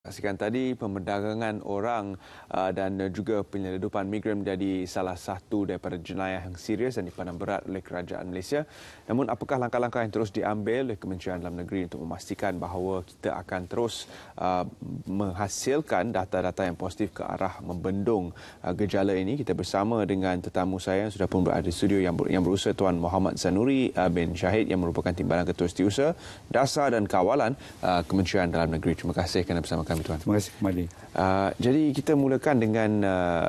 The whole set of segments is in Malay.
Saksikan tadi pemerdagangan orang uh, dan juga penyeludupan migran menjadi salah satu daripada jenayah yang serius dan dipandang berat oleh kerajaan Malaysia. Namun apakah langkah-langkah yang terus diambil oleh Kementerian Dalam Negeri untuk memastikan bahawa kita akan terus uh, menghasilkan data-data yang positif ke arah membendung uh, gejala ini? Kita bersama dengan tetamu saya yang sudah pun berada di studio yang berusaha Tuan Muhammad Zanuri bin Syahid yang merupakan timbalan ketua setiausaha dasar dan kawalan Kementerian Dalam Negeri. Terima kasih kerana bersama kami tuan. Terima kasih kembali. Uh, ah, jadi kita mulakan dengan uh, ah,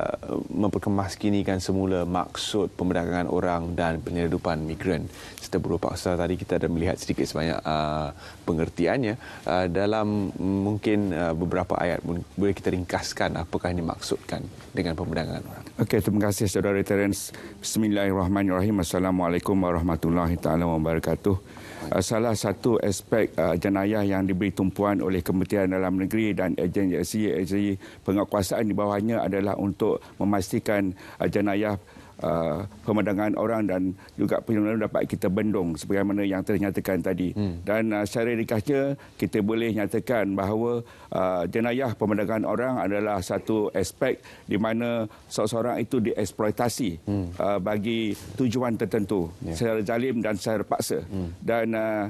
memperkemaskinikan semula maksud pemerdagangan orang dan penyeludupan migran. Serta berupa tadi kita ada melihat sedikit sebanyak uh, pengertiannya. Uh, dalam mungkin uh, beberapa ayat boleh kita ringkaskan apakah ini maksudkan dengan pemerdagangan orang. Okey, terima kasih saudara Terence. Bismillahirrahmanirrahim. Assalamualaikum warahmatullahi taala wabarakatuh. Uh, salah satu aspek uh, jenayah yang diberi tumpuan oleh Kementerian Dalam Negeri dan agensi-agensi pengkuasaan di bawahnya adalah untuk memastikan uh, jenayah Uh, pemandangan orang dan juga penyelenggara dapat kita bendung sebagaimana yang ternyatakan tadi. Hmm. Dan uh, secara ringkasnya kita boleh nyatakan bahawa uh, jenayah pemandangan orang adalah satu aspek di mana seseorang itu dieksploitasi hmm. uh, bagi tujuan tertentu yeah. secara zalim dan secara paksa. Hmm. Dan uh,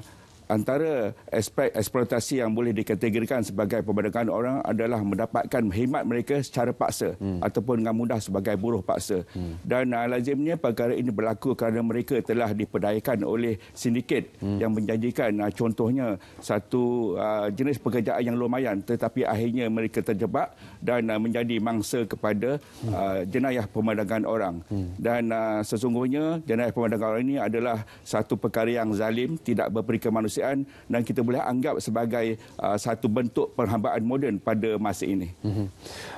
antara aspek eksploitasi yang boleh dikategorikan sebagai pembedakan orang adalah mendapatkan khidmat mereka secara paksa hmm. ataupun dengan mudah sebagai buruh paksa. Hmm. Dan uh, lazimnya perkara ini berlaku kerana mereka telah diperdayakan oleh sindiket hmm. yang menjanjikan uh, contohnya satu uh, jenis pekerjaan yang lumayan tetapi akhirnya mereka terjebak dan uh, menjadi mangsa kepada hmm. uh, jenayah pemandangan orang. Hmm. Dan uh, sesungguhnya jenayah pemandangan orang ini adalah satu perkara yang zalim, tidak berperikemanusiaan kemanusiaan dan kita boleh anggap sebagai uh, satu bentuk perhambaan moden pada masa ini. Uh-huh.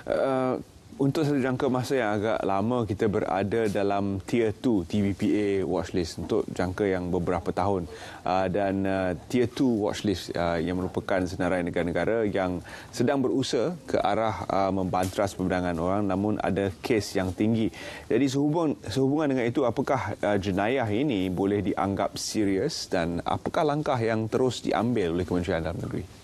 Uh, untuk satu jangka masa yang agak lama kita berada dalam tier 2 TBPA watchlist untuk jangka yang beberapa tahun ah, dan ah, tier 2 watchlist ah, yang merupakan senarai negara-negara yang sedang berusaha ke arah membantras pemandangan orang namun ada kes yang tinggi. Jadi sehubung, sehubungan dengan itu apakah jenayah ini boleh dianggap serius dan apakah langkah yang terus diambil oleh Kementerian Dalam Negeri?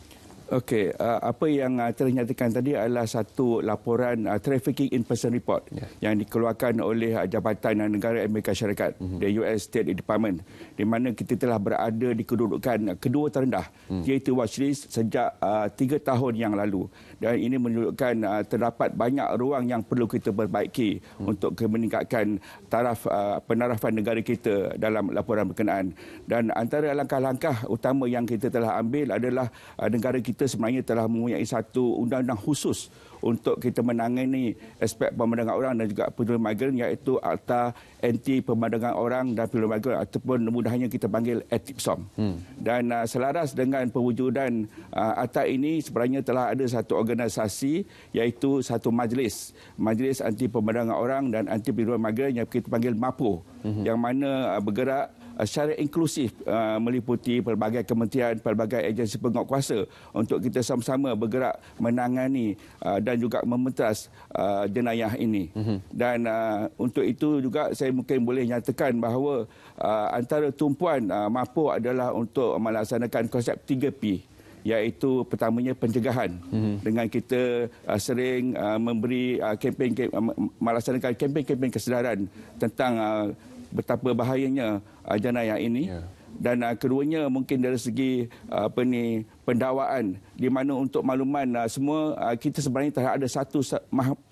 Okey, uh, apa yang uh, ternyatakan tadi adalah satu laporan uh, trafficking in person report yeah. yang dikeluarkan oleh uh, Jabatan Negara Amerika Syarikat, mm-hmm. the US State Department, di mana kita telah berada di kedudukan kedua terendah mm. iaitu watchlist sejak uh, tiga tahun yang lalu. Dan ini menunjukkan uh, terdapat banyak ruang yang perlu kita perbaiki mm. untuk meningkatkan taraf uh, penarafan negara kita dalam laporan berkenaan. Dan antara langkah-langkah utama yang kita telah ambil adalah uh, negara kita kita sebenarnya telah mempunyai satu undang-undang khusus untuk kita menangani aspek pemandangan orang dan juga penduduk migran iaitu Akta Anti Pemandangan Orang dan Penduduk Migran ataupun mudahnya kita panggil ATIPSOM. Hmm. Dan uh, selaras dengan perwujudan uh, Akta ini sebenarnya telah ada satu organisasi iaitu satu majlis. Majlis Anti Pemandangan Orang dan Anti Penduduk Migran yang kita panggil MAPO hmm. yang mana uh, bergerak Eh, secara inklusif uh, meliputi pelbagai kementerian, pelbagai agensi penguatkuasa untuk kita sama-sama bergerak menangani uh, dan juga memeteras uh, jenayah ini. Mm-hmm. Dan uh, untuk itu juga saya mungkin boleh nyatakan bahawa uh, antara tumpuan uh, MAPO adalah untuk melaksanakan konsep 3P iaitu pertamanya pencegahan mm-hmm. dengan kita uh, sering uh, memberi uh, kempen uh, melaksanakan kempen-kempen kesedaran tentang uh, betapa bahayanya uh, ajaran yang ini yeah. dan uh, keduanya mungkin dari segi uh, apa ni pendakwaan di mana untuk makluman uh, semua uh, kita sebenarnya telah ada satu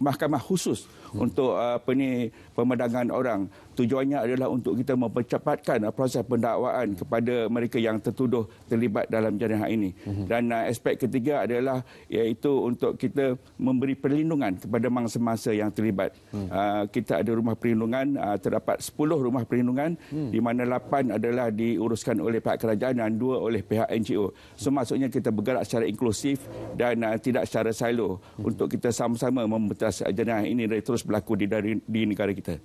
mahkamah khusus hmm. untuk uh, apa ni pemedangan orang tujuannya adalah untuk kita mempercepatkan uh, proses pendakwaan kepada mereka yang tertuduh terlibat dalam jenayah ini mhm. dan uh, aspek ketiga adalah iaitu untuk kita memberi perlindungan kepada mangsa-mangsa yang terlibat hmm. uh, kita ada rumah perlindungan terdapat 10 rumah perlindungan hmm. di mana 8 adalah diuruskan oleh pihak kerajaan dan 2 oleh pihak NGO so maksudnya kita bergerak secara inklusif dan tidak secara silo hmm. untuk kita sama-sama memutas jenayah ini dari terus berlaku di, dari, di negara kita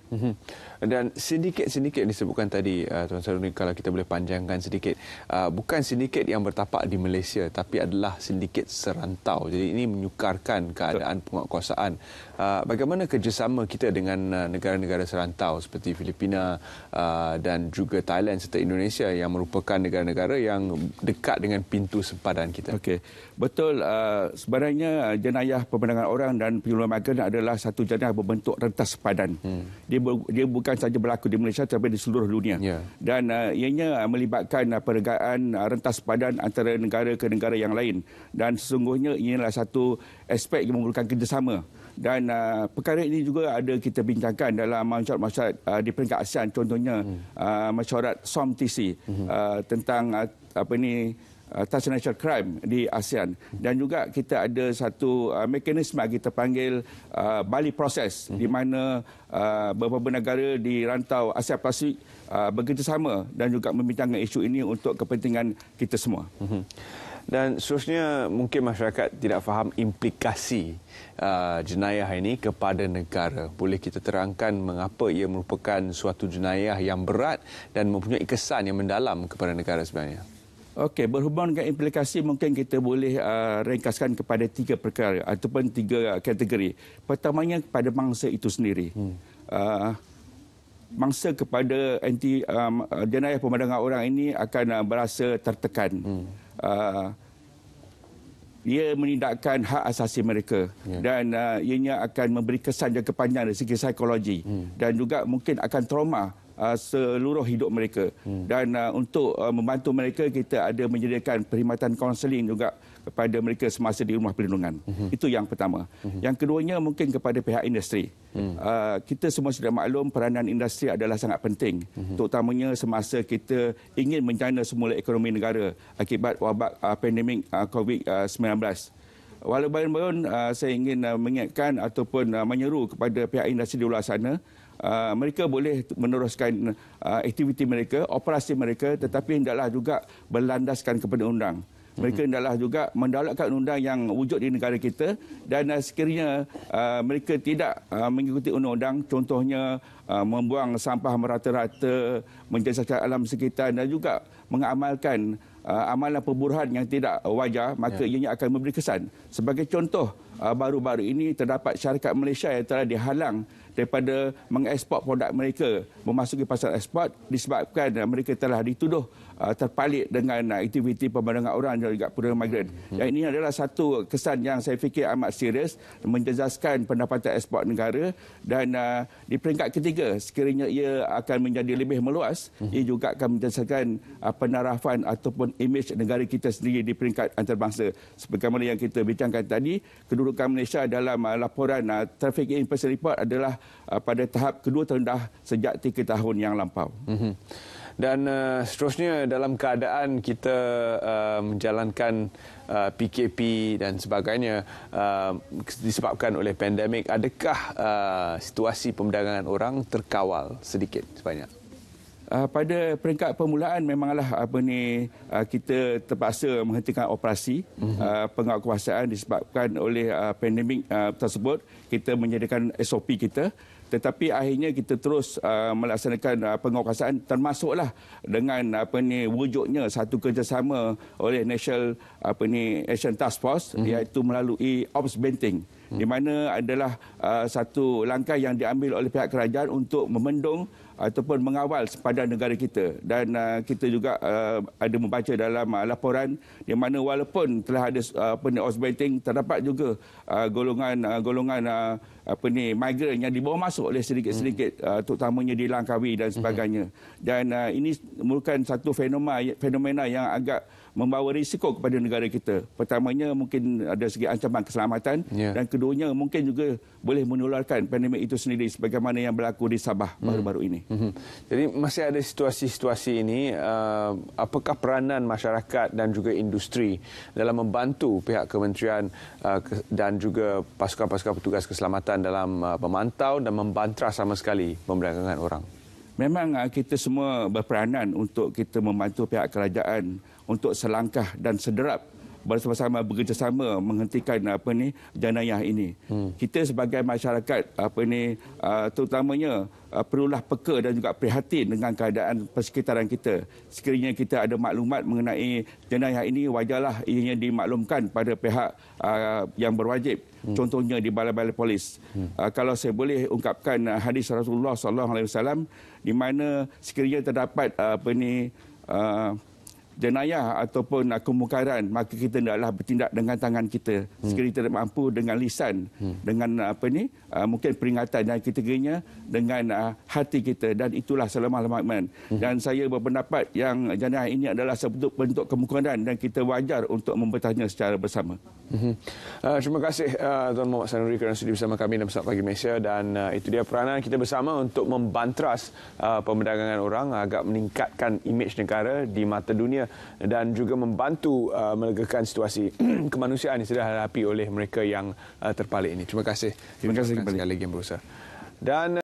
dan dan sindiket-sindiket disebutkan tadi uh, Tuan Saruni kalau kita boleh panjangkan sedikit uh, bukan sindiket yang bertapak di Malaysia tapi adalah sindiket serantau jadi ini menyukarkan keadaan penguatkuasaan uh, bagaimana kerjasama kita dengan uh, negara-negara serantau seperti Filipina uh, dan juga Thailand serta Indonesia yang merupakan negara-negara yang dekat dengan pintu sempadan kita okay. betul uh, sebenarnya uh, jenayah pemandangan orang dan penyeluruhan agen adalah satu jenayah berbentuk rentas sempadan hmm. dia, dia bukan saja sahaja berlaku di Malaysia tetapi di seluruh dunia. Yeah. Dan uh, ianya uh, melibatkan uh, peregaan uh, rentas padan antara negara ke negara yang lain. Dan sesungguhnya inilah satu aspek yang memerlukan kerjasama. Dan uh, perkara ini juga ada kita bincangkan dalam masyarakat-masyarakat uh, di peringkat ASEAN. Contohnya mm. uh, masyarakat SOMTC hmm uh, tentang uh, apa ini uh, transnational crime di ASEAN dan juga kita ada satu uh, mekanisme kita panggil uh, Bali Process mm-hmm. di mana uh, beberapa negara di rantau Asia Pasifik uh, bekerjasama dan juga membincangkan isu ini untuk kepentingan kita semua. Mm-hmm. Dan seterusnya mungkin masyarakat tidak faham implikasi uh, jenayah ini kepada negara. Boleh kita terangkan mengapa ia merupakan suatu jenayah yang berat dan mempunyai kesan yang mendalam kepada negara sebenarnya? Okey, berhubung dengan implikasi mungkin kita boleh uh, ringkaskan kepada tiga perkara ataupun tiga uh, kategori. Pertamanya kepada mangsa itu sendiri. Hmm. Uh, mangsa kepada anti um, uh, denial pemandangan orang ini akan uh, berasa tertekan. Hmm. Uh, ia menindakkan hak asasi mereka ya. dan uh, ianya akan memberi kesan jangka panjang dari segi psikologi hmm. dan juga mungkin akan trauma Uh, seluruh hidup mereka. Hmm. Dan uh, untuk uh, membantu mereka, kita ada menyediakan perkhidmatan kaunseling juga kepada mereka semasa di rumah perlindungan. Hmm. Itu yang pertama. Hmm. Yang keduanya mungkin kepada pihak industri. Hmm. Uh, kita semua sudah maklum peranan industri adalah sangat penting. Hmm. Terutamanya semasa kita ingin menjana semula ekonomi negara akibat wabak uh, pandemik uh, COVID-19. Walaupun uh, saya ingin uh, mengingatkan ataupun uh, menyeru kepada pihak industri di luar sana Ah, mereka boleh meneruskan uh, aktiviti mereka, operasi mereka tetapi hendaklah juga berlandaskan kepada undang. Mereka mhm. hendaklah juga mendaulatkan undang undang yang wujud di negara kita dan uh, sekiranya uh, mereka tidak uh, mengikuti undang-undang contohnya uh, membuang sampah merata-rata, menjejaskan alam sekitar dan juga mengamalkan uh, amalan perburuhan yang tidak wajar maka ya. ianya akan memberi kesan. Sebagai contoh Ah, baru-baru ini terdapat syarikat Malaysia yang telah dihalang daripada mengeksport produk mereka memasuki pasar ekspor disebabkan mereka telah dituduh uh, terpalit dengan uh, aktiviti pemandangan orang dan juga pura migran. Hmm. Yang ini adalah satu kesan yang saya fikir amat serius menjejaskan pendapatan ekspor negara dan uh, di peringkat ketiga sekiranya ia akan menjadi lebih meluas, hmm. ia juga akan menjejaskan uh, penarafan ataupun imej negara kita sendiri di peringkat antarabangsa. mana yang kita bincangkan tadi, kedudukan Malaysia dalam uh, laporan uh, Traffic in Person Report adalah uh, pada tahap kedua terendah sejak tiga tahun yang lampau. Hmm dan uh, seterusnya dalam keadaan kita uh, menjalankan uh, PKP dan sebagainya uh, disebabkan oleh pandemik adakah uh, situasi pemdagangan orang terkawal sedikit sebanyak uh, pada peringkat permulaan memanglah apa ni uh, kita terpaksa menghentikan operasi mm-hmm. uh, ah, penguatkuasaan disebabkan oleh uh, pandemik uh, tersebut kita menyediakan SOP kita tetapi akhirnya kita terus uh, melaksanakan uh, penguasaan termasuklah dengan apa ni wujudnya satu kerjasama oleh national apa ni Asian task force mm-hmm. iaitu melalui ops benting mm-hmm. di mana adalah uh, satu langkah yang diambil oleh pihak kerajaan untuk memendung ataupun mengawal sepadan negara kita dan uh, kita juga uh, ada membaca dalam uh, laporan di mana walaupun telah ada uh, apa ni osbenting terdapat juga uh, golongan uh, golongan uh, apa ni migran yang dibawa masuk oleh sedikit-sedikit hmm. uh, terutamanya di Langkawi dan hmm. sebagainya hmm. dan uh, ini merupakan satu fenomena fenomena yang agak membawa risiko kepada negara kita. Pertamanya mungkin ada segi ancaman keselamatan ya. dan keduanya mungkin juga boleh menularkan pandemik itu sendiri sebagaimana yang berlaku di Sabah hmm. baru-baru ini. Mhm. Jadi masih ada situasi-situasi ini, uh, apakah peranan masyarakat dan juga industri dalam membantu pihak kementerian uh, dan juga pasukan-pasukan petugas keselamatan dalam uh, memantau dan membantras sama sekali pemberdagangan orang? Memang uh, kita semua berperanan untuk kita membantu pihak kerajaan untuk selangkah dan sederap bersama-sama bekerjasama menghentikan apa ni jenayah ini. Hmm. Kita sebagai masyarakat apa ni uh, terutamanya uh, perlulah peka dan juga prihatin dengan keadaan persekitaran kita. Sekiranya kita ada maklumat mengenai jenayah ini wajarlah ianya dimaklumkan pada pihak uh, yang berwajib. Hmm. Contohnya di balai-balai polis. Hmm. kalau saya boleh ungkapkan hadis Rasulullah sallallahu alaihi wasallam di mana sekiranya terdapat apa ni jenayah ataupun kemungkaran maka kita hendaklah bertindak dengan tangan kita hmm. sekiranya tidak mampu dengan lisan hmm. dengan ah, apa ni ah, mungkin peringatan dan ketiganya dengan ah, hati kita dan itulah selama lemak hmm. dan saya berpendapat yang jenayah ini adalah sebetul bentuk kemungkaran dan kita wajar untuk membertanya secara bersama uh, terima kasih uh, Tuan Muhammad Sanuri kerana sudah bersama kami dalam Selamat Pagi Malaysia dan uh, itu dia peranan kita bersama untuk membantras uh, pemerdagangan orang agar meningkatkan imej negara di mata dunia dan juga membantu uh, melegakan situasi kemanusiaan yang sudah dihadapi oleh mereka yang uh, ini. Terima kasih. Terima kasih kembali. Sekali lagi yang berusaha. Dan